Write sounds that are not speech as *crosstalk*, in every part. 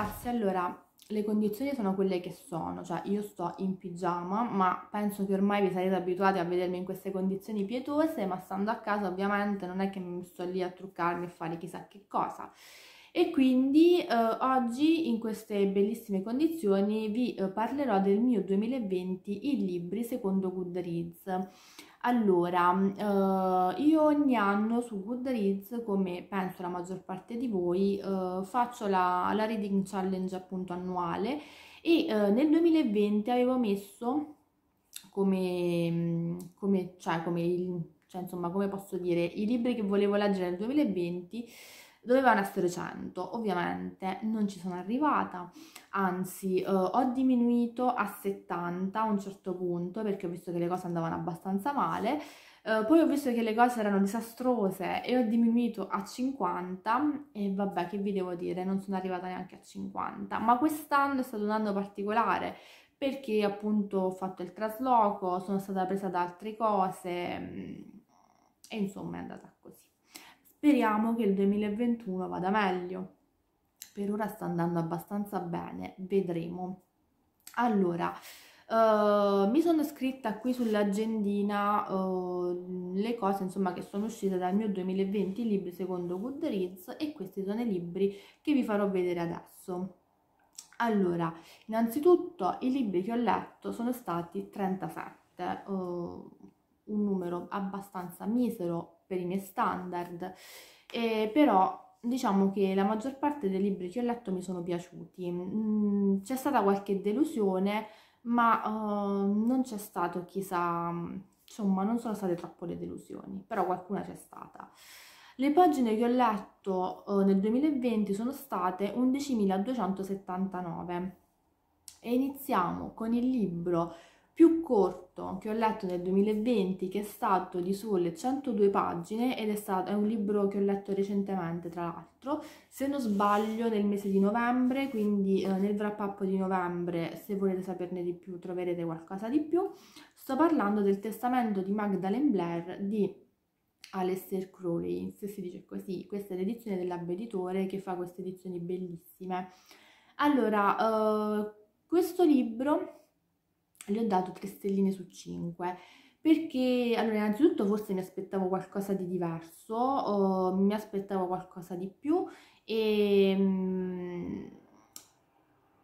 Ragazzi, allora, le condizioni sono quelle che sono, cioè io sto in pigiama, ma penso che ormai vi sarete abituati a vedermi in queste condizioni pietose, ma stando a casa ovviamente non è che mi sto lì a truccarmi e fare chissà che cosa. E quindi eh, oggi in queste bellissime condizioni vi eh, parlerò del mio 2020 i libri secondo Goodreads. Allora, eh, io ogni anno su Goodreads, come penso la maggior parte di voi, eh, faccio la, la, Reading Challenge appunto annuale e eh, nel 2020 avevo messo come, come, cioè, come, cioè, insomma, come posso dire, i libri che volevo leggere nel 2020 dovevano essere 100, ovviamente non ci sono arrivata, anzi eh, ho diminuito a 70 a un certo punto perché ho visto che le cose andavano abbastanza male, eh, poi ho visto che le cose erano disastrose e ho diminuito a 50 e vabbè che vi devo dire, non sono arrivata neanche a 50, ma quest'anno è stato un anno particolare perché appunto ho fatto il trasloco, sono stata presa da altre cose mm, e insomma è andata così. Speriamo che il 2021 vada meglio. Per ora sta andando abbastanza bene, vedremo. Allora, Uh, mi sono scritta qui sull'agendina uh, le cose insomma che sono uscite dal mio 2020 i libri secondo Goodreads e questi sono i libri che vi farò vedere adesso. Allora, innanzitutto i libri che ho letto sono stati 37, uh, eh, un numero abbastanza misero per i miei standard, e però diciamo che la maggior parte dei libri che ho letto mi sono piaciuti. Mm, c'è stata qualche delusione, ma uh, non c'è stato chissà, mm, insomma, non sono state troppo le delusioni, però qualcuna c'è stata. Le pagine che ho letto uh, nel 2020 sono state 11.279 e iniziamo con il libro più corto che ho letto nel 2020, che è stato di sole 102 pagine ed è, stato, è un libro che ho letto recentemente, tra l'altro, se non sbaglio nel mese di novembre, quindi eh, nel wrap up di novembre, se volete saperne di più troverete qualcosa di più. Sto parlando del testamento di Magdalene Blair di Alessia Crowley, se si dice così, questa è l'edizione dell'Ab che fa queste edizioni bellissime. Allora, eh, questo libro gli ho dato 3 stelline su 5 perché allora innanzitutto forse mi aspettavo qualcosa di diverso, oh, mi aspettavo qualcosa di più e, ehm,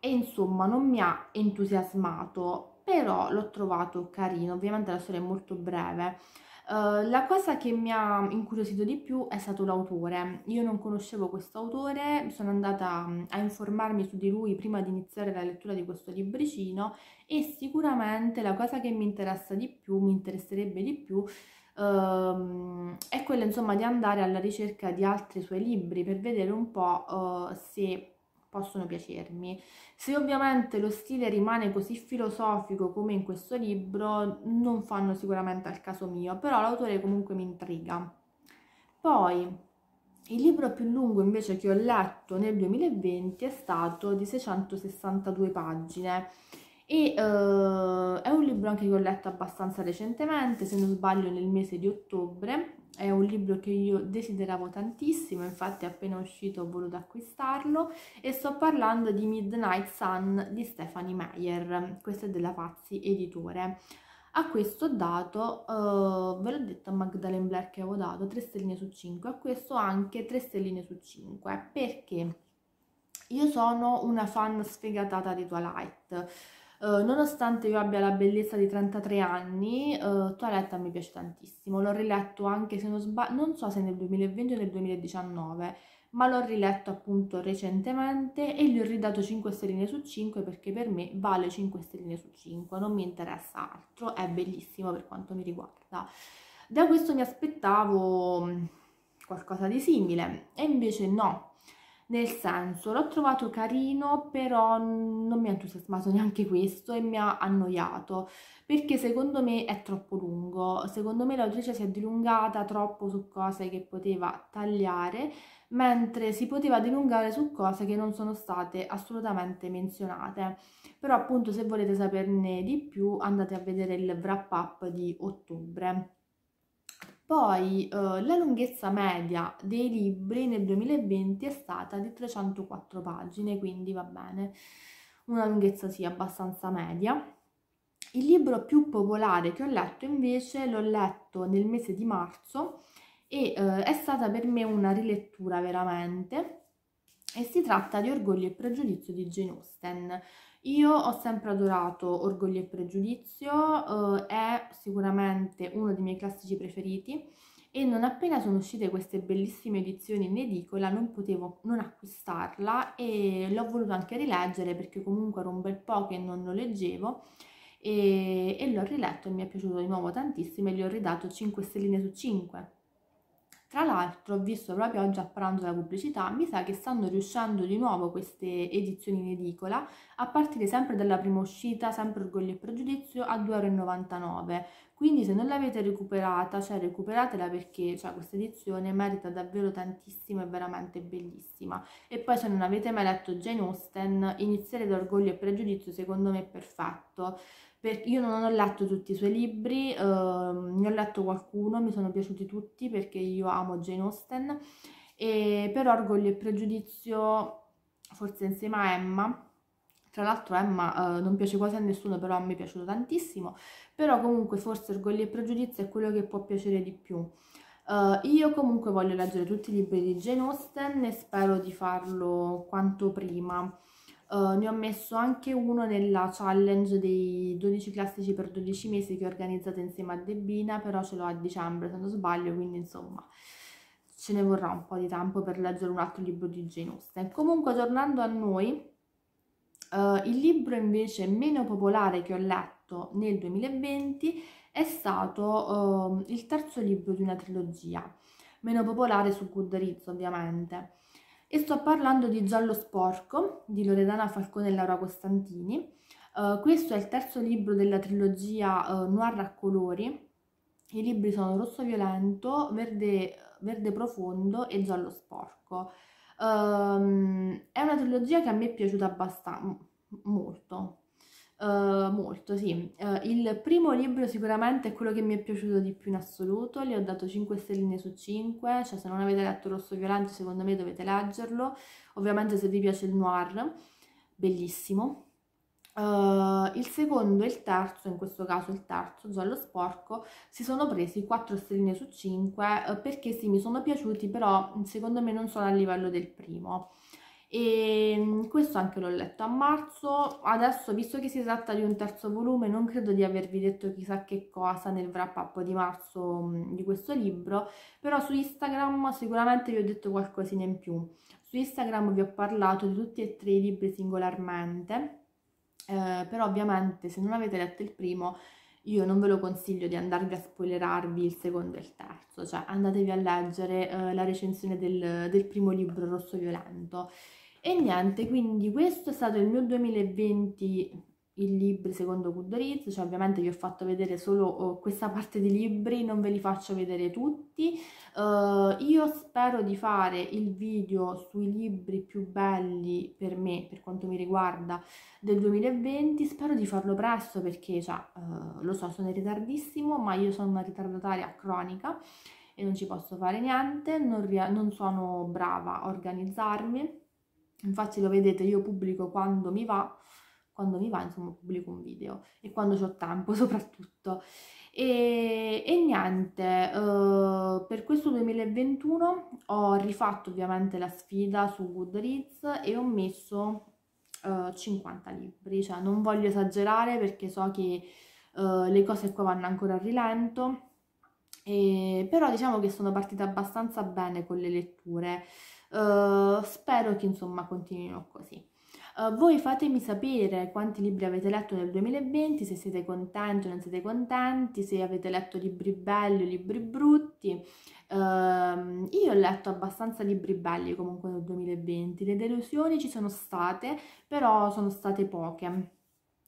e insomma non mi ha entusiasmato, però l'ho trovato carino, ovviamente la storia è molto breve eh, la cosa che mi ha incuriosito di più è stato l'autore. Io non conoscevo questo autore, sono andata mm, a informarmi su di lui prima di iniziare la lettura di questo libricino e sicuramente la cosa che mi interessa di più, mi interesserebbe di più, Uh, è quella insomma di andare alla ricerca di altri suoi libri per vedere un po' uh, se possono piacermi. Se ovviamente lo stile rimane così filosofico come in questo libro, non fanno sicuramente al caso mio, però l'autore comunque mi intriga. Poi, il libro più lungo invece che ho letto nel 2020 è stato di 662 pagine e uh, è un libro anche che ho letto abbastanza recentemente, se non sbaglio nel mese di ottobre, è un libro che io desideravo tantissimo, infatti appena uscito ho voluto acquistarlo e sto parlando di Midnight Sun di Stephanie Meyer, questo è della Pazzi Editore. A questo ho dato, uh, ve l'ho detto a Magdalene Blair che avevo dato 3 stelline su 5, a questo anche 3 stelline su 5, perché io sono una fan sfegatata di Twilight, eh, nonostante io abbia la bellezza di 33 anni, uh, Toilette mi piace tantissimo. L'ho riletto anche se non sbaglio, non so se nel 2020 o nel 2019, ma l'ho riletto appunto recentemente e gli ho ridato 5 stelline su 5 perché per me vale 5 stelline su 5, non mi interessa altro, è bellissimo per quanto mi riguarda. Da questo mi aspettavo mm, qualcosa di simile e invece no nel senso l'ho trovato carino però non mi ha entusiasmato neanche questo e mi ha annoiato perché secondo me è troppo lungo secondo me l'autrice si è dilungata troppo su cose che poteva tagliare mentre si poteva dilungare su cose che non sono state assolutamente menzionate però appunto se volete saperne di più andate a vedere il wrap up di ottobre poi eh, la lunghezza media dei libri nel 2020 è stata di 304 pagine, quindi va bene, una lunghezza sì abbastanza media. Il libro più popolare che ho letto invece l'ho letto nel mese di marzo e eh, è stata per me una rilettura veramente e si tratta di Orgoglio e pregiudizio di Jane Austen. Io ho sempre adorato Orgoglio e Pregiudizio, eh, è sicuramente uno dei miei classici preferiti e non appena sono uscite queste bellissime edizioni in edicola non potevo non acquistarla e l'ho voluto anche rileggere perché comunque era un bel po' che non lo leggevo e, e l'ho riletto e mi è piaciuto di nuovo tantissimo e gli ho ridato 5 stelline su 5. Tra l'altro, ho visto proprio oggi a pranzo la pubblicità, mi sa che stanno riuscendo di nuovo queste edizioni in edicola, a partire sempre dalla prima uscita, sempre Orgoglio e Pregiudizio, a 2,99€. Quindi se non l'avete recuperata, cioè recuperatela perché cioè, questa edizione merita davvero tantissimo, è veramente bellissima. E poi se non avete mai letto Jane Austen, iniziare da Orgoglio e Pregiudizio secondo me è perfetto perché io non ho letto tutti i suoi libri, ehm, ne ho letto qualcuno, mi sono piaciuti tutti perché io amo Jane Austen, e per Orgoglio e Pregiudizio, forse insieme a Emma, tra l'altro Emma eh, non piace quasi a nessuno, però a me è piaciuto tantissimo, però comunque forse Orgoglio e Pregiudizio è quello che può piacere di più. Uh, io comunque voglio leggere tutti i libri di Jane Austen e spero di farlo quanto prima. Uh, ne ho messo anche uno nella challenge dei 12 classici per 12 mesi che ho organizzato insieme a Debina, però ce l'ho a dicembre se non sbaglio, quindi insomma ce ne vorrà un po' di tempo per leggere un altro libro di Jane Austen. Comunque, tornando a noi, uh, il libro invece meno popolare che ho letto nel 2020 è stato uh, il terzo libro di una trilogia, meno popolare su Goodreads ovviamente e sto parlando di Giallo Sporco di Loredana Falcone e Laura Costantini. Uh, questo è il terzo libro della trilogia uh, Noir a colori. I libri sono Rosso Violento, Verde, Verde Profondo e Giallo Sporco. Um, è una trilogia che a me è piaciuta abbastanza molto, eh, molto, sì. Uh, il primo libro sicuramente è quello che mi è piaciuto di più in assoluto, gli ho dato 5 stelline su 5, cioè se non avete letto Rosso Violante secondo me dovete leggerlo, ovviamente se vi piace il noir, bellissimo. Uh, il secondo e il terzo, in questo caso il terzo, Giallo Sporco, si sono presi 4 stelline su 5 perché sì, mi sono piaciuti, però secondo me non sono a livello del primo e ehm, questo anche l'ho letto a marzo adesso visto che si tratta di un terzo volume non credo di avervi detto chissà che cosa nel wrap up di marzo mm, di questo libro però su Instagram sicuramente vi ho detto qualcosina in più su Instagram vi ho parlato di tutti e tre i libri singolarmente eh, però ovviamente se non avete letto il primo io non ve lo consiglio di andarvi a spoilerarvi il secondo e il terzo, cioè andatevi a leggere eh, la recensione del, del primo libro rosso violento e niente, quindi questo è stato il mio 2020 i libri secondo Goodreads, cioè ovviamente vi ho fatto vedere solo oh, questa parte di libri, non ve li faccio vedere tutti. Uh, io spero di fare il video sui libri più belli per me, per quanto mi riguarda, del 2020, spero di farlo presto perché cioè, uh, lo so, sono in ritardissimo, ma io sono una ritardataria cronica e non ci posso fare niente, non, non sono brava a organizzarmi infatti lo vedete io pubblico quando mi va quando mi va insomma pubblico un video e quando ho tempo *laughs* soprattutto e, e niente uh, per questo 2021 ho rifatto ovviamente la sfida su Goodreads e ho messo uh, eh, 50 libri cioè non voglio esagerare perché so che uh, le cose qua vanno ancora a rilento e, però diciamo che sono partita abbastanza bene con le letture Ehm, spero che insomma continuino così. Uh, voi fatemi sapere quanti libri avete letto nel 2020, se siete contenti o non siete contenti, se avete letto libri belli o libri brutti. Uh, io ho letto abbastanza libri belli comunque nel 2020, le delusioni ci sono state, però sono state poche.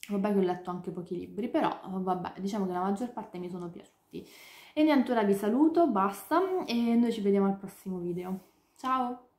Vabbè che ho letto anche pochi libri, però vabbè, diciamo che la maggior parte mi sono piaciuti. E niente, ora vi saluto, basta, e noi ci vediamo al prossimo video. Ciao!